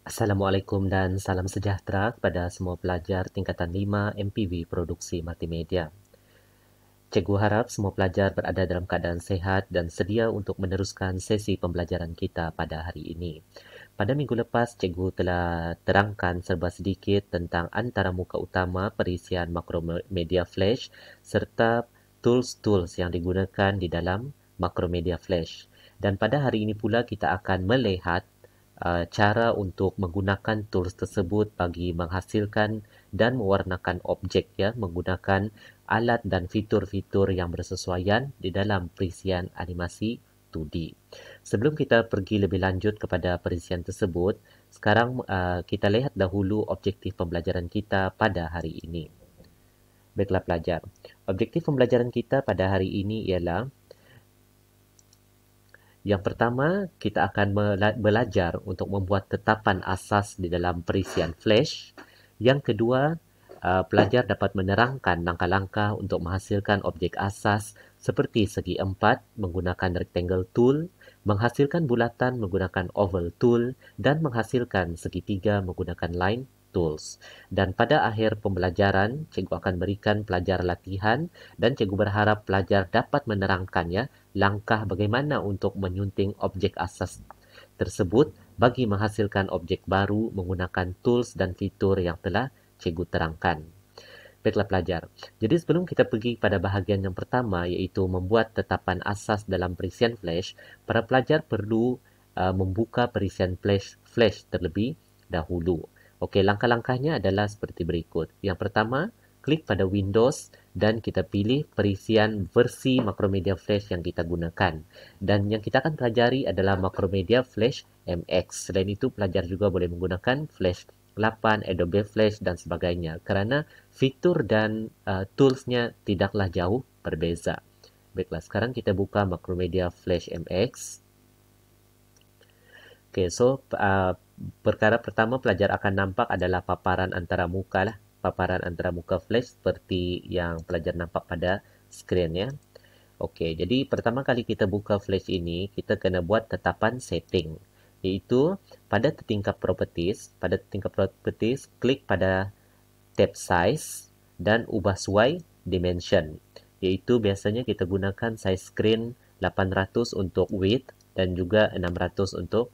Assalamualaikum dan salam sejahtera kepada semua pelajar tingkatan 5 MPV Produksi Multimedia. Cikgu harap semua pelajar berada dalam keadaan sehat dan sedia untuk meneruskan sesi pembelajaran kita pada hari ini. Pada minggu lepas, cikgu telah terangkan serba sedikit tentang antara muka utama perisian makromedia flash serta tools-tools yang digunakan di dalam makromedia flash. Dan pada hari ini pula kita akan melihat Uh, cara untuk menggunakan tools tersebut bagi menghasilkan dan mewarnakan objek ya menggunakan alat dan fitur-fitur yang bersesuaian di dalam perisian animasi 2D. Sebelum kita pergi lebih lanjut kepada perisian tersebut, sekarang uh, kita lihat dahulu objektif pembelajaran kita pada hari ini. Baiklah pelajar, objektif pembelajaran kita pada hari ini ialah yang pertama, kita akan belajar untuk membuat tetapan asas di dalam perisian flash. Yang kedua, uh, pelajar dapat menerangkan langkah-langkah untuk menghasilkan objek asas seperti segi empat menggunakan rectangle tool, menghasilkan bulatan menggunakan oval tool, dan menghasilkan segi tiga menggunakan line tools. Dan pada akhir pembelajaran, cikgu akan berikan pelajar latihan dan cikgu berharap pelajar dapat menerangkannya langkah bagaimana untuk menyunting objek asas tersebut bagi menghasilkan objek baru menggunakan tools dan fitur yang telah cikgu terangkan. Baiklah pelajar, jadi sebelum kita pergi pada bahagian yang pertama iaitu membuat tetapan asas dalam perisian flash, para pelajar perlu uh, membuka perisian flash, flash terlebih dahulu. Okey, langkah-langkahnya adalah seperti berikut. Yang pertama, klik pada Windows dan kita pilih perisian versi Macromedia Flash yang kita gunakan. Dan yang kita akan pelajari adalah Macromedia Flash MX. Selain itu, pelajar juga boleh menggunakan Flash 8, Adobe Flash dan sebagainya. Kerana fitur dan uh, toolsnya tidaklah jauh berbeza. Baiklah, sekarang kita buka Macromedia Flash MX. Okay, so uh, perkara pertama pelajar akan nampak adalah paparan antara muka lah. Paparan antara muka flash seperti yang pelajar nampak pada skrin ya. Okey, jadi pertama kali kita buka flash ini, kita kena buat tetapan setting. Iaitu pada tingkap properties, pada tingkap properties, klik pada tab size dan ubah suai dimension. Iaitu biasanya kita gunakan size screen 800 untuk width dan juga 600 untuk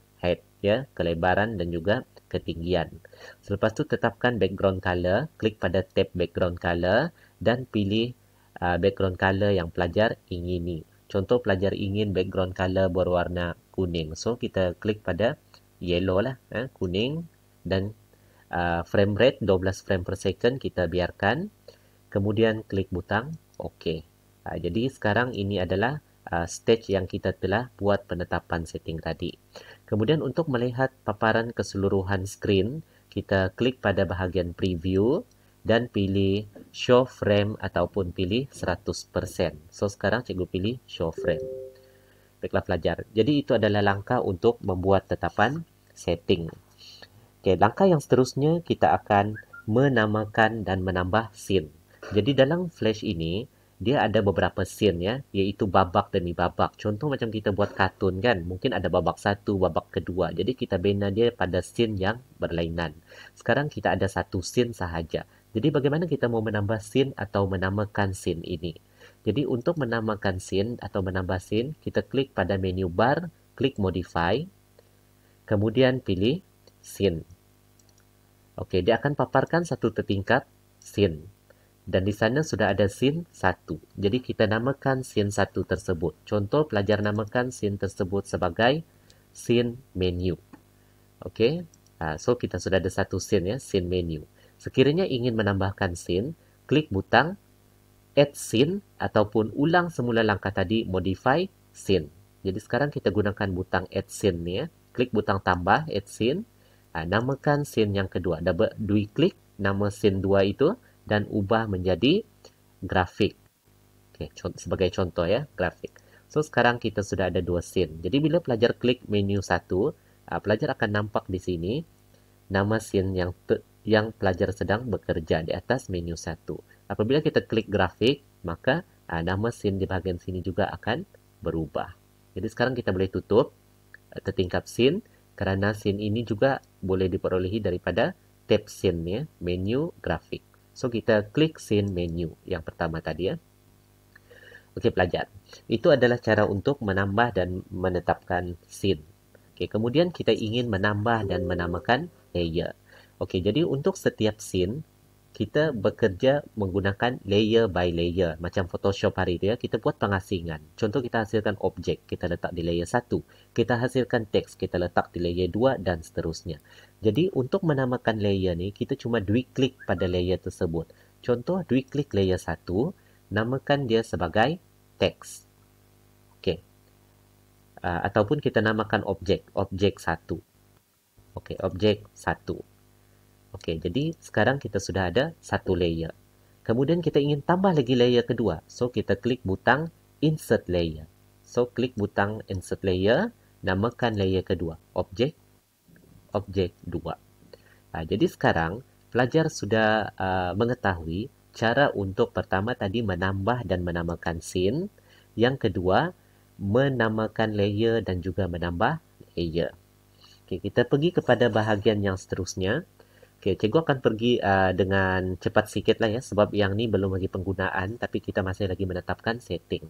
ya, kelebaran dan juga ketinggian. Selepas itu tetapkan background color, klik pada tab background color dan pilih uh, background color yang pelajar ingini. Contoh pelajar ingin background color berwarna kuning. So kita klik pada yellow lah, eh, kuning dan uh, frame rate 12 frame per second kita biarkan. Kemudian klik butang, OK. Uh, jadi sekarang ini adalah uh, stage yang kita telah buat penetapan setting tadi. Kemudian untuk melihat paparan keseluruhan screen, kita klik pada bahagian preview dan pilih show frame ataupun pilih 100%. So sekarang cikgu pilih show frame. Baiklah pelajar. Jadi itu adalah langkah untuk membuat tetapan setting. Okay, langkah yang seterusnya kita akan menamakan dan menambah scene. Jadi dalam flash ini, dia ada beberapa scene ya, iaitu babak demi babak. Contoh macam kita buat kartun kan, mungkin ada babak satu, babak kedua. Jadi kita bina dia pada scene yang berlainan. Sekarang kita ada satu scene sahaja. Jadi bagaimana kita mau menambah scene atau menamakan scene ini? Jadi untuk menamakan scene atau menambah scene, kita klik pada menu bar, klik modify, kemudian pilih scene. Oke, dia akan paparkan satu tetingkat scene dan di sana sudah ada sin 1. Jadi kita namakan sin 1 tersebut. Contoh pelajar namakan sin tersebut sebagai sin menu. Okey. Uh, ha, so kita sudah ada satu sin ya, sin menu. Sekiranya ingin menambahkan sin, klik butang add sin ataupun ulang semula langkah tadi modify sin. Jadi sekarang kita gunakan butang add sin ni ya. Klik butang tambah add sin. Uh, namakan sin yang kedua. Double duit klik nama sin 2 itu dan ubah menjadi grafik. Okay, contoh, sebagai contoh ya, grafik. So, sekarang kita sudah ada dua scene. Jadi, bila pelajar klik menu satu, uh, pelajar akan nampak di sini nama scene yang yang pelajar sedang bekerja di atas menu satu. Apabila kita klik grafik, maka uh, nama scene di bagian sini juga akan berubah. Jadi, sekarang kita boleh tutup uh, tertingkap scene karena scene ini juga boleh diperolehi daripada tab scene ya, menu grafik. So kita klik scene menu yang pertama tadi ya. Okey pelajar. Itu adalah cara untuk menambah dan menetapkan scene. Okey, kemudian kita ingin menambah dan menamakan layer. Okey, jadi untuk setiap scene kita bekerja menggunakan layer by layer macam Photoshop hari dia ya, kita buat pengasingan contoh kita hasilkan objek kita letak di layer 1 kita hasilkan teks kita letak di layer 2 dan seterusnya jadi untuk menamakan layer ni kita cuma dua klik pada layer tersebut contoh dua klik layer 1 namakan dia sebagai teks okey uh, ataupun kita namakan objek objek 1 okey objek 1 Okey, jadi sekarang kita sudah ada satu layer. Kemudian kita ingin tambah lagi layer kedua. So, kita klik butang insert layer. So, klik butang insert layer. Namakan layer kedua. Objek. Objek dua. Nah, ha, jadi sekarang, pelajar sudah uh, mengetahui cara untuk pertama tadi menambah dan menamakan scene. Yang kedua, menamakan layer dan juga menambah layer. Okay, kita pergi kepada bahagian yang seterusnya. Okay, cikgu akan pergi uh, dengan cepat sikit lah ya sebab yang ni belum lagi penggunaan tapi kita masih lagi menetapkan setting.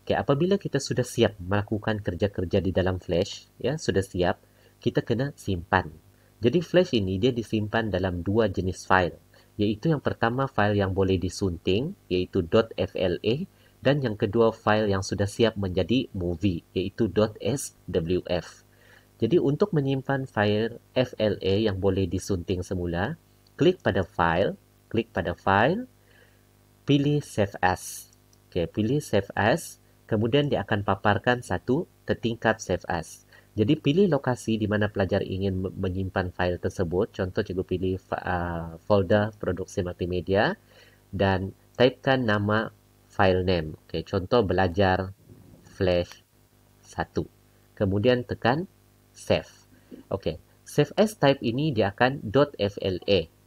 Okay, apabila kita sudah siap melakukan kerja-kerja di dalam flash, ya sudah siap, kita kena simpan. Jadi flash ini dia disimpan dalam dua jenis file, yaitu yang pertama file yang boleh disunting, yaitu .fla, dan yang kedua file yang sudah siap menjadi movie, yaitu .swf. Jadi untuk menyimpan file FLA yang boleh disunting semula, klik pada file, klik pada file, pilih save as. Okay, pilih save as, kemudian dia akan paparkan satu tingkat save as. Jadi pilih lokasi di mana pelajar ingin menyimpan file tersebut. Contoh cikgu pilih uh, folder produksi multimedia dan typekan nama file name. Okay, contoh belajar flash 1. Kemudian tekan save. Okay, save as type ini dia akan .fla.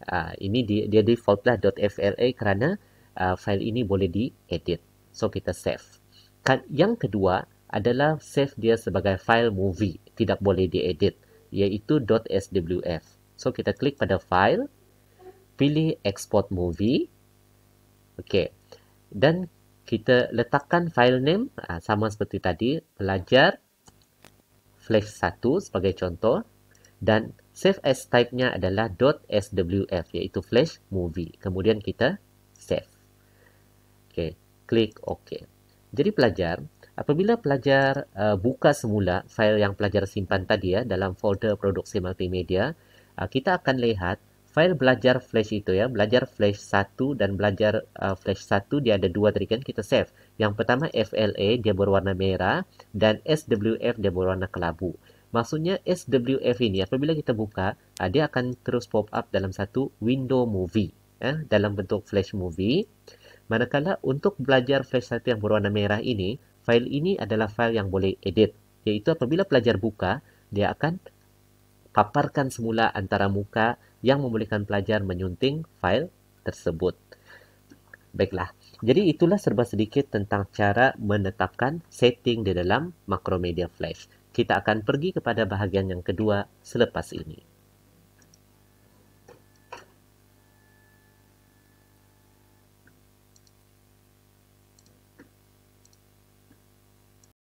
Uh, ini dia, dia default lah .fla kerana uh, file ini boleh diedit. So kita save. Kan, yang kedua adalah save dia sebagai file movie tidak boleh diedit iaitu .swf. So kita klik pada file, pilih export movie. Okey. Dan kita letakkan file name ah, sama seperti tadi, pelajar flash 1 sebagai contoh dan save as type-nya adalah .swf iaitu flash movie. Kemudian kita save. Okey, klik OK. Jadi pelajar, apabila pelajar uh, buka semula file yang pelajar simpan tadi ya dalam folder produksi multimedia, uh, kita akan lihat file belajar flash itu ya, belajar flash 1 dan belajar uh, flash 1 dia ada dua tadi kan kita save. Yang pertama FLA e, dia berwarna merah dan SWF dia berwarna kelabu. Maksudnya SWF ini apabila kita buka, uh, dia akan terus pop up dalam satu window movie ya, dalam bentuk flash movie. Manakala untuk belajar flash 1 yang berwarna merah ini, file ini adalah file yang boleh edit, yaitu apabila pelajar buka, dia akan paparkan semula antara muka yang membolehkan pelajar menyunting file tersebut. Baiklah, jadi itulah serba sedikit tentang cara menetapkan setting di dalam Macromedia Flash. Kita akan pergi kepada bahagian yang kedua selepas ini.